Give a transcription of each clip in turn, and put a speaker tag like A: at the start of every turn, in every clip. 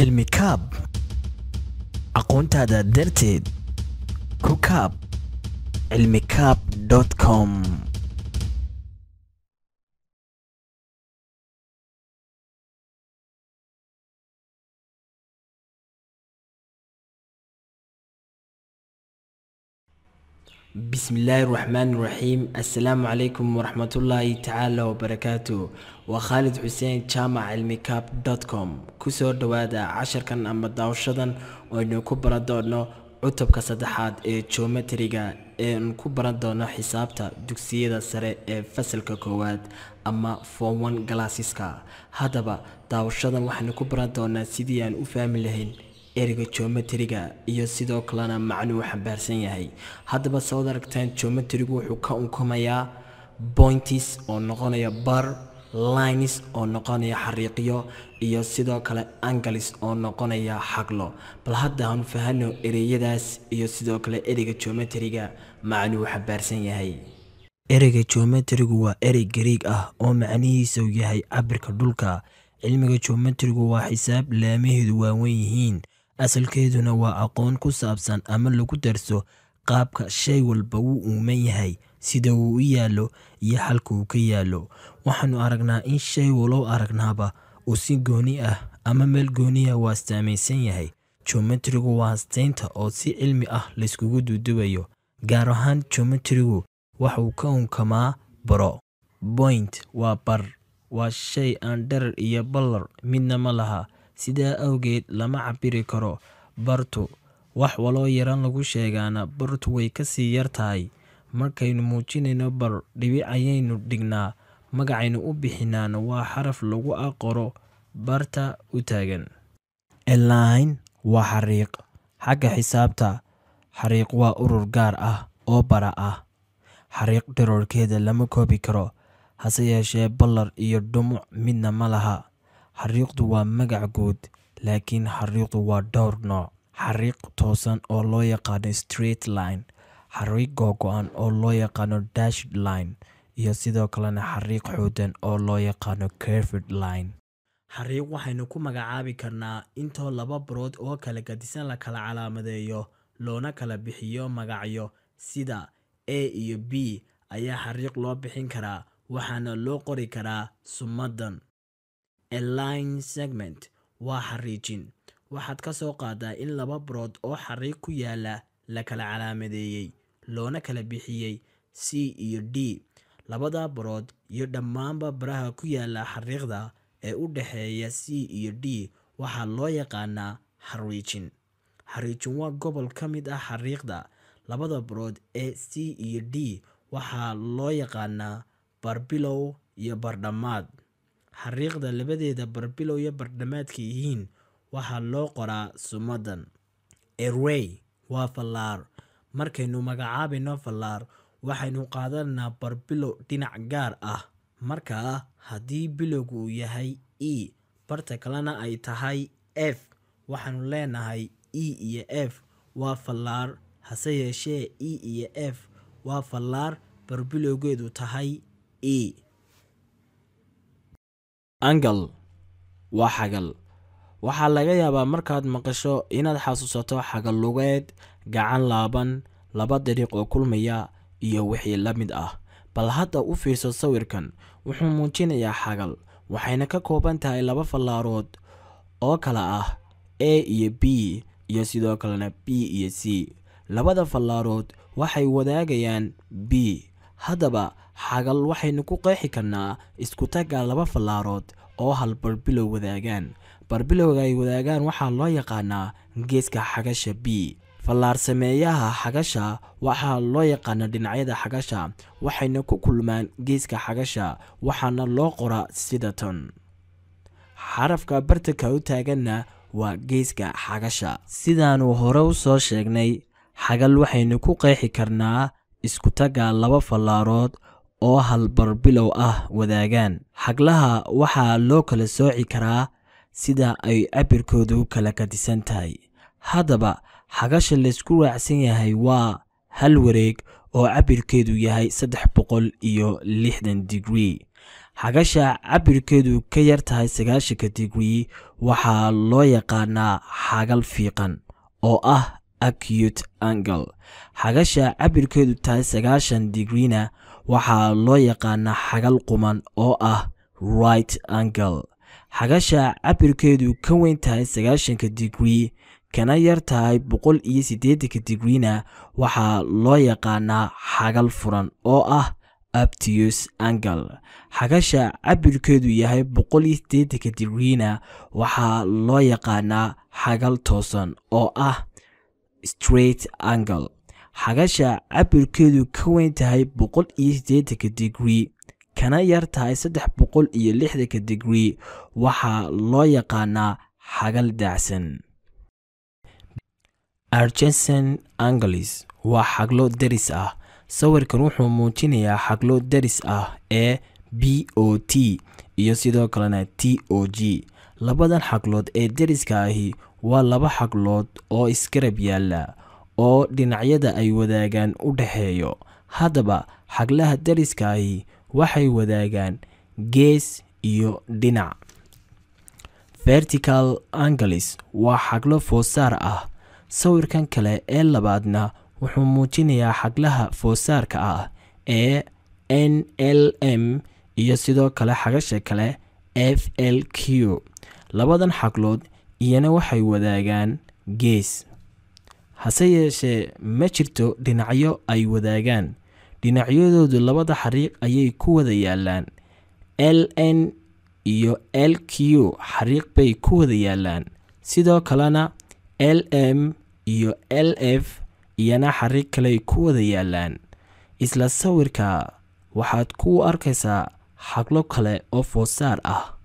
A: cilmi kaab aqoontaada darteed ku kaab cilmikaab com بسم الله الرحمن الرحيم السلام عليكم ورحمة الله تعالى وبركاته وخالد حسين جامع علمي com دوت كوم كسور دوادا عشر كان أما داوشدن وإنو كبرا دونو cutubka saddexaad ee geometriga ee aan ku baran doono xisaabta dugsiyada sare ee fasalka koowaad ama form one galaasiska haddaba daawashadan waxaanu ku baran doonaa sidii aan u fahmi lahayn ereyga jometriga iyo sidoo kalena macnuu xambaarsan yahay haddaba saad aragtaan jometrigu wuxuu ka unkumayaa pointis oo noqonaya bar lines oo noqonaya xariiqyo iyo sidoo kale angles oo noqonaya xaglo bal hadda hanu fahano ereyadaas iyo sidoo kale ereyga jometriga macnuu xambaarsan yahay ereyga jometrigu waa erey gariig ah oo macnihiisu yahay cabirka dhulka cilmiga jometrigu waa xisaab laamaheedu waaweyn yihiin asalkeeduna waa aqoon ku saabsan ama lagu darso qaabka shay walba wuu uuman yahay sida uu u yaallo iyo xalka uu ka yaallo waxaanu aragnaa in shay walow aragnaaba uu si gooni ah ama meel gooni ah waa saamaysan yahay jometrigu waa astaynta oo si cilmi ah layskugu duudubayo gaar ahaan jometrigu wax uu ka unkamaa baro boynt waa bar waa shay aan dherer iyo ballar midna ma laha sidaa awgeed lama cabiri karo bartu wax waloo yaran lagu sheegaana bartu way ka sii yar tahay markaynu muujinayno bar dhibic ayaynu dhignaa magacaynu u bixinaana waa xaraf lagu aqoro barta u taagan elline waa xariiq xagga xisaabta xariiq waa urur gaar ah oo bara ah xariiq dherorkeeda lama koobi karo hase yeeshee ballar iyo dhumuc midna ma laha Xariiqdu waa magac guud, laakiin xariiqdu waa dhowr nooc: xariiq toosan oo loo yaqaano straight line, xariiq an oo loo yaqaano dashed line, iyo sidoo kalena xariiq xuudan oo loo yaqaano curved line. Xariiq waxaynu ku magacaabi karnaa intoo laba brood oo kala gadisan la kala calaamadeeyo loona kala bixiyo magacyo sida a iyo b ayaa xariiq loo bixin karaa waxaana loo qori karaa summaddan. Align segment waa xariijin waxaad ka soo qaadaa in laba brood oo xariiq ku yaala la kala calaamadeeyey loona kala bixiyey c iyo d labada barood iyo dhammaanba baraha ku yaala xariiqda ee u dhexeeya c iyo d waxaa loo yaqaanaa xariijin xariijin waa gobol ka mid ah xariiqda labada barood ee c iyo d waxaa loo yaqaanaa barbilow iyo bar dhammaad xariiqda labadeeda barbilow iyo bartamaadka yihiin waxaa loo qoraa summaddan erwey waa fallaar markaynu magacaabayno fallaar waxaynu qaadanaynaa barbilow dhinac gaar ah markaa haddii bilowgu uu yahay e barta kalena ay tahay f waxaanu leenahay e iyo f waa fallaar hase yeeshee e iyo f waa fallaar barbilowgeedu tahay e angal waa xagal waxaa laga yaabaa markaad maqasho inaad xasuusato xagal lugeed gacan laaban laba dariiq oo kulmaya iyo wixii la mid ah bal hadda u fiirso sawirkan wuxuu muujinayaa xagal waxayna ka kooban tahay laba fallaarood oo kale ah a iyo b iyo sidoo kalena b iyo c labada fallaarood waxay wadaagayaan b haddaba xagal waxaynu ku qeexi karnaa iskutaga laba fallaarood oo hal barbilow wadaagaan barbilowga ay wadaagaan waxaa loo yaqaanaa geeska xagasha b fallaar sameeyaha xagasha waxaa loo yaqaana dhinacyada xagasha waxayna ku kulmaan geeska xagasha waxaana loo qora sida ton xarafka bartanka u taaganna waa geeska xagasha sidaannu hore u soo sheegnay xagal waxaynu ku qeexi karnaa isku tagga laba fallaarood oo halbar bilow ah wadaagaan xaglaha waxaa loo kala sooci karaa sida ay cabirkoodu kala kadisan tahay haddaba xagasha laysku raacsan yahay waa hal wareeg oo cabirkeedu yahay saddex boqol iyo lixdan digrii xagasha cabirkeedu ka yar tahay sagaashanka digrii waxaa loo yaqaanaa xagal fiiqan oo ah acute angle xagasha cabirkeedu tahay sagaashan digriina waxaa loo yaqaanaa xagal quman oo ah right angle xagasha cabirkeedu ka weyn tahay sagaashanka digrii kana yar tahay boqol iyo siddeetanka digrina waxaa loo yaqaanaa xagal furan oo ah abtius angle xagasha cabirkeedu yahay boqol iyo siddeetanka digriina waxaa loo yaqaanaa xagal toosan oo ah straight angle xagasha cabirkeedu ka weyn tahay boqol iyo siddeetanka digri kana yar tahay saddex boqol iyo lixdanka digri waxaa loo yaqaanaa xagal daacsan argenson angles waa xaglo deris ah sawirkan wuxuu muujinayaa xaglo deris ah ee b o t iyo sidoo kalena t o g labadan xaglood ee dariska ahi waa laba xaglood oo iskarab yaalla oo dhinacyada ay wadaagaan u dhexeeyo haddaba xaglaha dariska ahi waxay wadaagaan gees iyo dhinac vertical anglis waa xaglo foosaar ah sawirkan kale ee labaadna wuxuu muujinayaa xaglaha foosaarka ah ee n l m iyo sidoo kale xagasha kale f l q labadan xaglood iyana waxay wadaagaan gees hase yeeshee ma jirto dhinacyo ay wadaagaan dhinacyadoodu labada xariiq ayay ku wada yaallaan l n iyo l q xariiq bay ku wada yaallaan sidoo kalena l m iyo l f iyana xariiq kaley ku wada yaallaan isla sawirka waxaad ku arkaysaa xaglo kale oo foosaar ah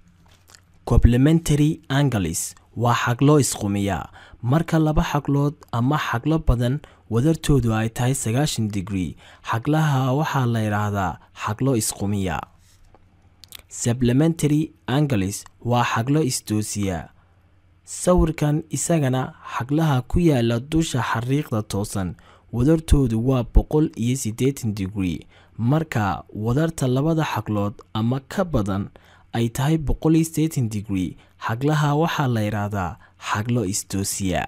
A: complementary anglis waa xaglo isqumiya marka laba xaglood ama xaglo badan wadartoodu ay tahay sagaashan digri xaglaha waxaa la idhaahdaa xaglo isqumiya suplementary anglis waa xaglo istoosiya sawirkan isagana xaglaha ku yaala dusha xariiqda toosan wadartoodu waa boqol iyo siddeetan digri marka wadarta labada xaglood ama ka badan ay tahay boqol iyo siddeetan digri xaglaha waxaa la yidhaahdaa xaglo istoosiya